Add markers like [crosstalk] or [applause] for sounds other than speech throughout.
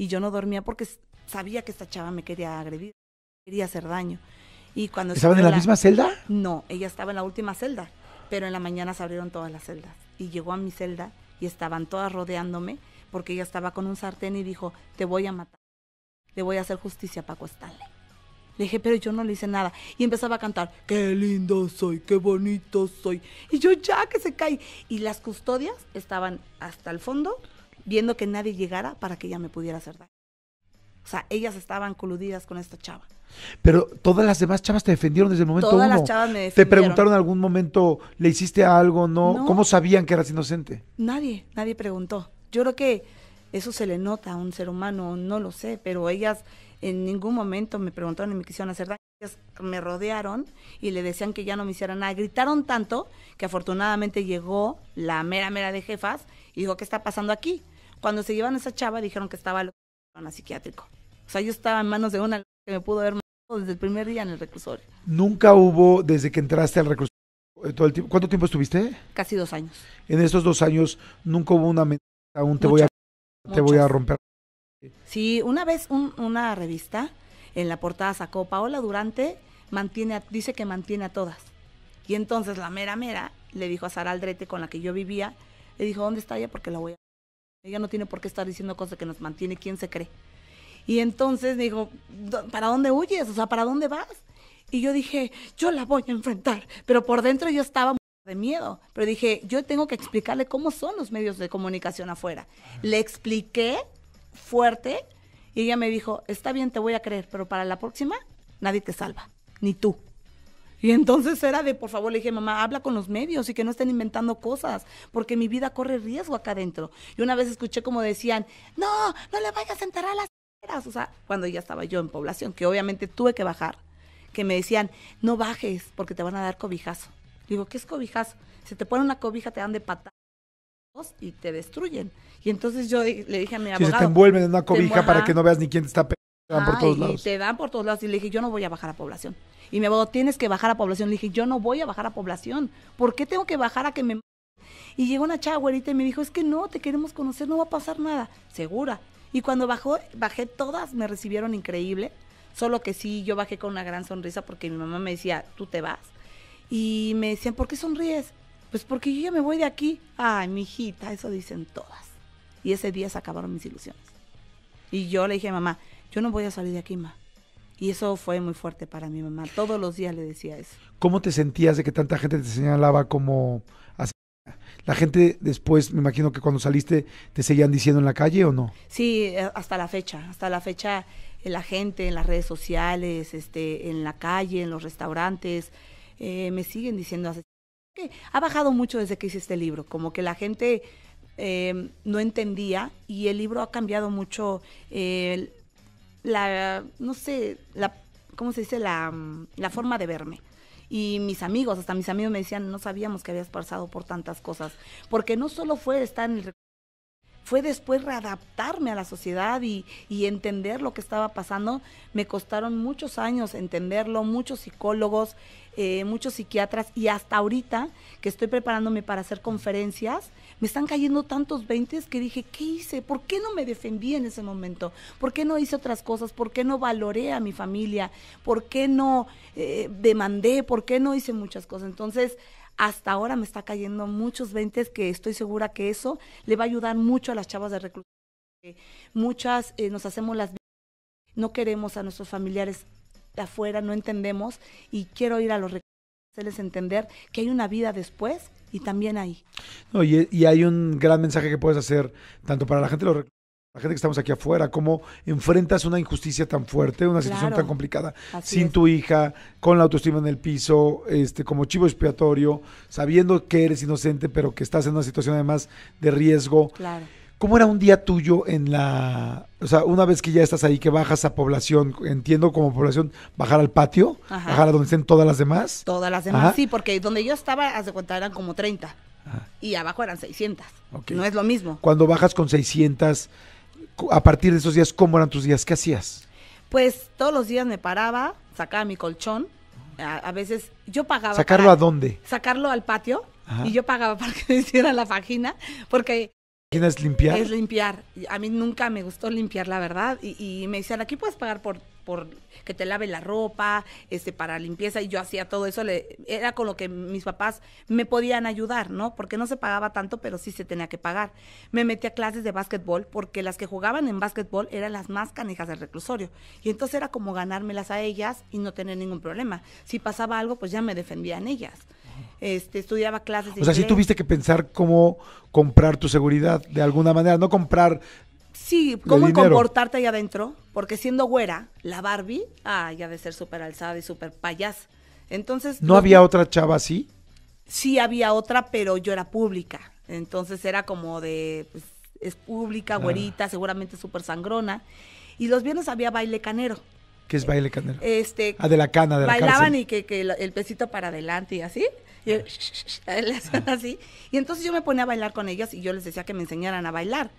y yo no dormía porque sabía que esta chava me quería agredir, quería hacer daño. Y cuando ¿Estaban en la, misma celda? No, ella estaba en la última celda, pero en la mañana se abrieron todas las celdas y llegó a mi celda y estaban todas rodeándome porque ella estaba con un sartén y dijo, te voy a matar, le voy a hacer justicia a Paco Stanley. Le dije, pero yo no le hice nada. Y empezaba a cantar, qué lindo soy, qué bonito soy. Y yo ya que se cae. Y las custodias estaban hasta el fondo viendo que nadie llegara para que ella me pudiera hacer daño. O sea, ellas estaban coludidas con esta chava. Pero todas las demás chavas te defendieron desde el momento Todas las chavas me ¿Te preguntaron en algún momento, le hiciste algo, no? ¿Cómo sabían que eras inocente? Nadie, nadie preguntó. Yo creo que eso se le nota a un ser humano, no lo sé, pero ellas en ningún momento me preguntaron ni me quisieron hacer daño. Ellas me rodearon y le decían que ya no me hicieran nada. Gritaron tanto que afortunadamente llegó la mera mera de jefas y dijo, ¿qué está pasando aquí? Cuando se llevan a esa chava, dijeron que estaba al psiquiátrico. O sea, yo estaba en manos de una que me pudo haber desde el primer día en el reclusorio. Nunca hubo, desde que entraste al reclusorio, eh, el ¿cuánto tiempo estuviste? Casi dos años. En esos dos años, nunca hubo una amenaza, un te, voy, a, te voy a romper. Sí, una vez una revista en la portada sacó Paola Durante mantiene dice que mantiene a todas. Y entonces la mera mera le dijo a Sara Aldrete con la que yo vivía, le dijo, "¿Dónde está ella? Porque la voy a ella no tiene por qué estar diciendo cosas que nos mantiene. ¿Quién se cree? Y entonces me dijo, ¿para dónde huyes? O sea, ¿para dónde vas? Y yo dije, yo la voy a enfrentar. Pero por dentro yo estaba de miedo. Pero dije, yo tengo que explicarle cómo son los medios de comunicación afuera. Le expliqué fuerte y ella me dijo, está bien, te voy a creer, pero para la próxima nadie te salva, ni tú. Y entonces era de, por favor, le dije, mamá, habla con los medios y que no estén inventando cosas, porque mi vida corre riesgo acá adentro. Y una vez escuché como decían, no, no le vayas a enterar a las... O sea, cuando ya estaba yo en población, que obviamente tuve que bajar, que me decían, no bajes porque te van a dar cobijazo. Digo, ¿qué es cobijazo? Si te pone una cobija, te dan de patadas y te destruyen. Y entonces yo le dije a mi abogado. se te envuelven en una cobija para que no veas ni quién te está dan por todos lados. Y te dan por todos lados. Y le dije, yo no voy a bajar a población. Y me dijo, tienes que bajar a población. Le dije, yo no voy a bajar a población. ¿Por qué tengo que bajar a que me... Y llegó una chava güerita y me dijo, es que no, te queremos conocer, no va a pasar nada. Segura. Y cuando bajó, bajé todas, me recibieron increíble. Solo que sí, yo bajé con una gran sonrisa porque mi mamá me decía, tú te vas. Y me decían, ¿por qué sonríes? Pues porque yo ya me voy de aquí. Ay, mi hijita, eso dicen todas. Y ese día se acabaron mis ilusiones. Y yo le dije a mamá, yo no voy a salir de aquí más. Y eso fue muy fuerte para mi mamá. Todos los días le decía eso. ¿Cómo te sentías de que tanta gente te señalaba como... La gente después, me imagino que cuando saliste, ¿te seguían diciendo en la calle o no? Sí, eh, hasta la fecha. Hasta la fecha eh, la gente en las redes sociales, este, en la calle, en los restaurantes, eh, me siguen diciendo... Ha bajado mucho desde que hice este libro. Como que la gente... no entendía y el libro ha cambiado mucho la, no sé, la, ¿cómo se dice? La, la forma de verme. Y mis amigos, hasta mis amigos me decían, no sabíamos que habías pasado por tantas cosas, porque no solo fue estar en el fue después readaptarme a la sociedad y, entender lo que estaba pasando. Me costaron muchos años entenderlo, muchos psicólogos, eh, muchos psiquiatras y hasta ahorita que estoy preparándome para hacer conferencias, me están cayendo tantos veintes que dije, ¿qué hice? ¿Por qué no me defendí en ese momento? ¿Por qué no hice otras cosas? ¿Por qué no valoré a mi familia? ¿Por qué no eh, demandé? ¿Por qué no hice muchas cosas? Entonces, hasta ahora me está cayendo muchos 20 que estoy segura que eso le va a ayudar mucho a las chavas de reclutamiento. Muchas eh, nos hacemos las no queremos a nuestros familiares de afuera, no entendemos y quiero ir a los para hacerles entender que hay una vida después y también ahí. y, hay un gran mensaje que puedes hacer tanto para la gente de los la gente que estamos aquí afuera, cómo enfrentas una injusticia tan fuerte, una situación tan complicada, sin tu hija, con la autoestima en el piso, este, como chivo expiatorio, sabiendo que eres inocente, pero que estás en una situación además de riesgo. Claro. ¿Cómo era un día tuyo en la, o sea, una vez que ya estás ahí, que bajas a población, entiendo como población, bajar al patio, bajar a donde estén todas las demás? Todas las demás, sí, porque donde yo estaba, hace cuenta, eran como 30. Y abajo eran 600. No es lo mismo. Cuando bajas con 600, a partir de esos días, ¿cómo eran tus días? ¿Qué hacías? Pues todos los días me paraba, sacaba mi colchón. A, veces yo pagaba. ¿Sacarlo a dónde? Sacarlo al patio. Y yo pagaba [laughs] para que me hiciera la vagina. Porque. ¿Vagina es limpiar? Es limpiar. A mí nunca me gustó limpiar, la verdad. Y, y me decían, aquí puedes pagar por por que te lave la ropa, este, para limpieza, y yo hacía todo eso, le, era con lo que mis papás me podían ayudar, ¿no? Porque no se pagaba tanto, pero sí se tenía que pagar. Me metí a clases de básquetbol, porque las que jugaban en básquetbol eran las más canijas del reclusorio, y entonces era como ganármelas a ellas y no tener ningún problema. Si pasaba algo, pues ya me defendían ellas. Este, estudiaba clases. O sea, sí tuviste que pensar cómo comprar tu seguridad de alguna manera, no comprar Sí, cómo comportarte ahí adentro, porque siendo güera, la Barbie, ah, ya de ser súper alzada y súper payas. Entonces. ¿No había otra chava así? Sí, había otra, pero yo era pública. Entonces era como de. Pues, es pública, ah. güerita, seguramente súper sangrona. Y los viernes había baile canero. ¿Qué es baile canero? Este. Ah, de la cana, de la Bailaban y que, el pesito para adelante y así. [laughs] Ah. así. y entonces yo me ponía a bailar con ellas y yo les decía que me enseñaran a bailar.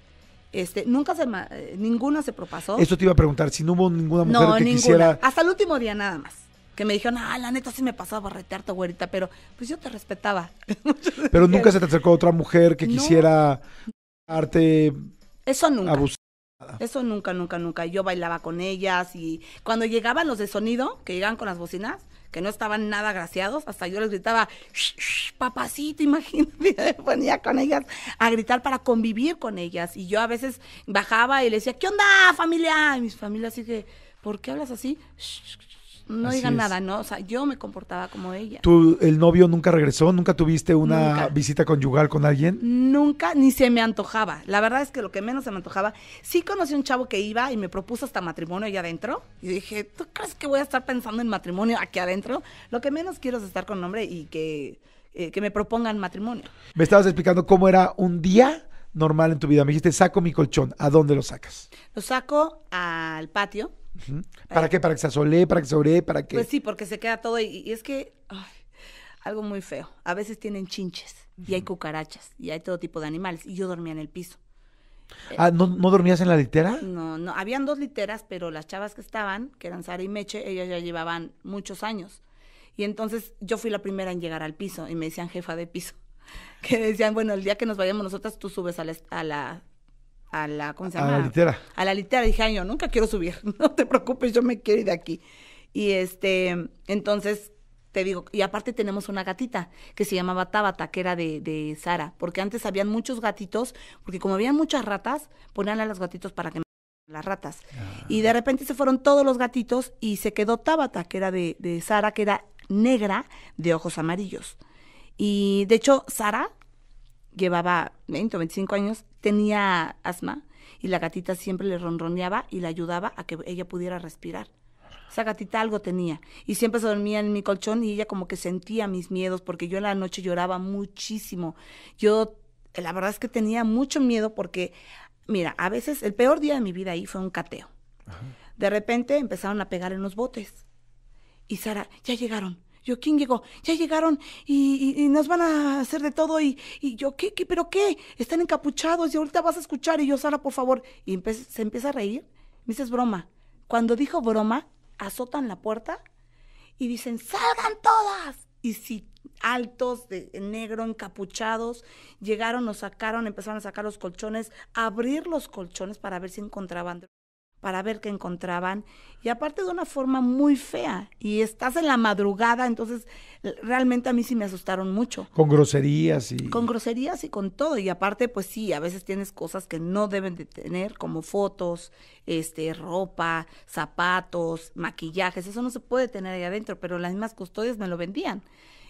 Este, nunca se, eh, ninguna se propasó. Eso te iba a preguntar, si no hubo ninguna mujer que quisiera... hasta el último día nada más. Que me dijeron, ah, la neta sí me pasó a barretear tu güerita, pero pues yo te respetaba. [laughs] pero nunca se te acercó otra mujer que quisiera Eso nunca. Abusar. Eso nunca, nunca, nunca. Yo bailaba con ellas y cuando llegaban los de sonido, que llegaban con las bocinas, que no estaban nada agraciados, hasta yo les gritaba, shh, papacito, [laughs] imagínate, me ponía con ellas a gritar para convivir con ellas. Y yo a veces bajaba y le decía, ¿qué onda, familia? Y mis familias así que, ¿por qué hablas así? no digan nada, ¿no? O sea, yo me comportaba como ella. ¿Tú, el novio nunca regresó? ¿Nunca tuviste una visita conyugal con alguien? Nunca, ni se me antojaba. La verdad es que lo que menos se me antojaba, sí conocí a un chavo que iba y me propuso hasta matrimonio allá adentro. Y dije, ¿tú crees que voy a estar pensando en matrimonio aquí adentro? Lo que menos quiero es estar con un hombre y que, eh, que me propongan matrimonio. Me estabas explicando cómo era un día normal en tu vida? Me dijiste, saco mi colchón. ¿A dónde lo sacas? Lo saco al patio. ¿Para qué? ¿Para que se asole, ¿Para que se ore? ¿Para que. Pues sí, porque se queda todo y, y es que algo muy feo. A veces tienen chinches y hay cucarachas y hay todo tipo de animales y yo dormía en el piso. Eh, ah, ¿no, ¿no, dormías en la litera? No, no, habían dos literas, pero las chavas que estaban, que eran Sara y Meche, ellas ya llevaban muchos años. Y entonces yo fui la primera en llegar al piso y me decían jefa de piso. [laughs] que decían, bueno, el día que nos vayamos nosotras, tú subes a la, a la ¿cómo se llama? A la litera. A la litera. Dije, ay, yo nunca quiero subir, [laughs] no te preocupes, yo me quiero ir de aquí. Y este, entonces te digo, y aparte tenemos una gatita que se llamaba Tabata, que era de, de Sara, porque antes habían muchos gatitos, porque como había muchas ratas, ponían a los gatitos para que las ratas. Y de ah. repente se fueron todos los gatitos y se quedó Tabata, que era de, de Sara, que era negra de ojos amarillos. Y de hecho, Sara llevaba 20 o 25 años, tenía asma y la gatita siempre le ronroneaba y le ayudaba a que ella pudiera respirar. Esa gatita algo tenía y siempre se dormía en mi colchón y ella como que sentía mis miedos porque yo en la noche lloraba muchísimo. Yo eh, la verdad es que tenía mucho miedo porque, mira, a veces el peor día de mi vida ahí fue un cateo. De repente empezaron a pegar en los botes y Sara, ya llegaron, yo, ¿quién llegó? Ya llegaron y, nos van a hacer de todo y, yo, ¿qué, ¿qué, pero qué? Están encapuchados y ahorita vas a escuchar y yo, Sara, por favor. Y se empieza a reír. Me dices, broma. Cuando dijo broma, azotan la puerta y dicen, salgan todas. Y si altos, de negro, encapuchados, llegaron, nos sacaron, empezaron a sacar los colchones, abrir los colchones para ver si encontraban para ver qué encontraban. Y aparte de una forma muy fea. Y estás en la madrugada, entonces realmente a mí sí me asustaron mucho. Con groserías y... Con groserías y con todo. Y aparte, pues sí, a veces tienes cosas que no deben de tener, como fotos, este, ropa, zapatos, maquillajes. Eso no se puede tener ahí adentro, pero las mismas custodias me lo vendían.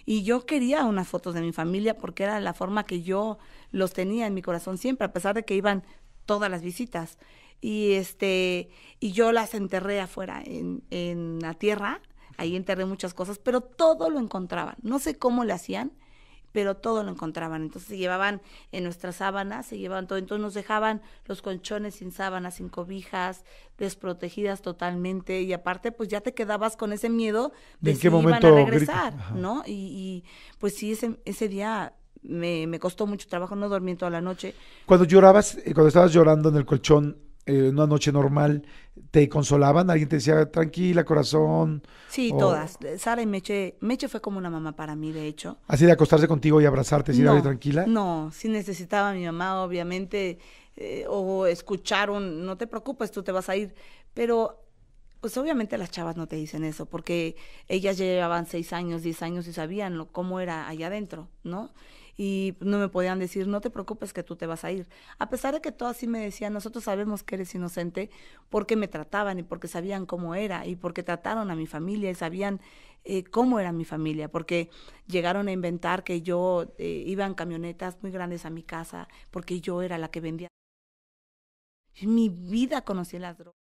Y yo quería unas fotos de mi familia porque era la forma que yo los tenía en mi corazón siempre, a pesar de que iban todas las visitas y este y yo las enterré afuera en, en la tierra, ahí enterré muchas cosas, pero todo lo encontraban, no sé cómo lo hacían, pero todo lo encontraban. Entonces se llevaban en nuestras sábanas, se llevaban todo. Entonces nos dejaban los colchones sin sábanas, sin cobijas, desprotegidas totalmente. Y aparte, pues ya te quedabas con ese miedo de, que iban a regresar, ¿no? Y, y, pues sí, ese, ese día me, me, costó mucho trabajo, no dormí toda la noche. Cuando llorabas, eh, cuando estabas llorando en el colchón, eh, una noche normal, te consolaban, alguien te decía, tranquila, corazón. Sí, todas. Eh, Sara y Meche, Meche fue como una mamá para mí, de hecho. Así de acostarse contigo y abrazarte, decir, tranquila. No, sí necesitaba a mi mamá, obviamente, eh, o escucharon, no te preocupes, tú te vas a ir. Pero, pues obviamente las chavas no te dicen eso, porque ellas llevaban seis años, diez años y sabían lo, cómo era allá adentro, ¿no? y no me podían decir, no te preocupes que tú te vas a ir. A pesar de que todas así me decían, nosotros sabemos que eres inocente porque me trataban y porque sabían cómo era y porque trataron a mi familia y sabían eh, cómo era mi familia, porque llegaron a inventar que yo iban eh, iba en camionetas muy grandes a mi casa porque yo era la que vendía. Mi vida conocí las drogas.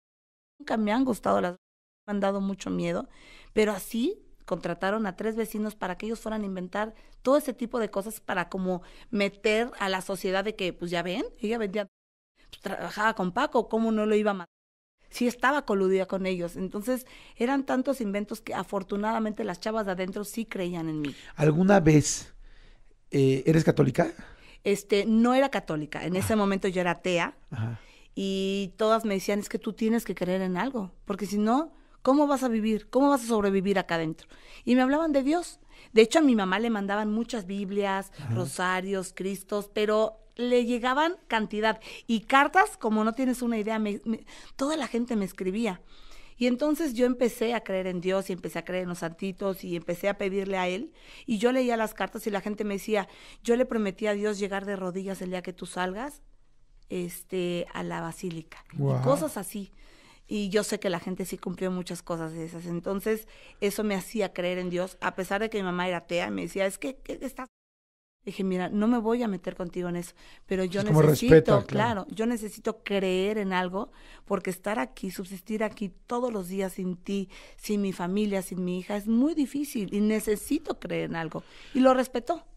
Nunca me han gustado las drogas, me han dado mucho miedo, pero así contrataron a tres vecinos para que ellos fueran a inventar todo ese tipo de cosas para como meter a la sociedad de que, pues ya ven, ella vendía, pues, trabajaba con Paco, ¿cómo no lo iba a matar? Sí estaba coludida con ellos. Entonces eran tantos inventos que afortunadamente las chavas de adentro sí creían en mí. ¿Alguna vez eh, eres católica? Este, no era católica. En ese momento yo era atea. Y todas me decían, es que tú tienes que creer en algo, porque si no, ¿Cómo vas a vivir? ¿Cómo vas a sobrevivir acá adentro? Y me hablaban de Dios. De hecho, a mi mamá le mandaban muchas Biblias, rosarios, Cristos, pero le llegaban cantidad. Y cartas, como no tienes una idea, toda la gente me escribía. Y entonces yo empecé a creer en Dios y empecé a creer en los santitos y empecé a pedirle a Él. Y yo leía las cartas y la gente me decía, yo le prometí a Dios llegar de rodillas el día que tú salgas este, a la basílica. Y cosas así y yo sé que la gente sí cumplió muchas cosas de esas. Entonces, eso me hacía creer en Dios, a pesar de que mi mamá era atea y me decía, es que, qué estás... Dije, mira, no me voy a meter contigo en eso, pero yo necesito, claro, yo necesito creer en algo, porque estar aquí, subsistir aquí todos los días sin ti, sin mi familia, sin mi hija, es muy difícil y necesito creer en algo. Y lo respetó.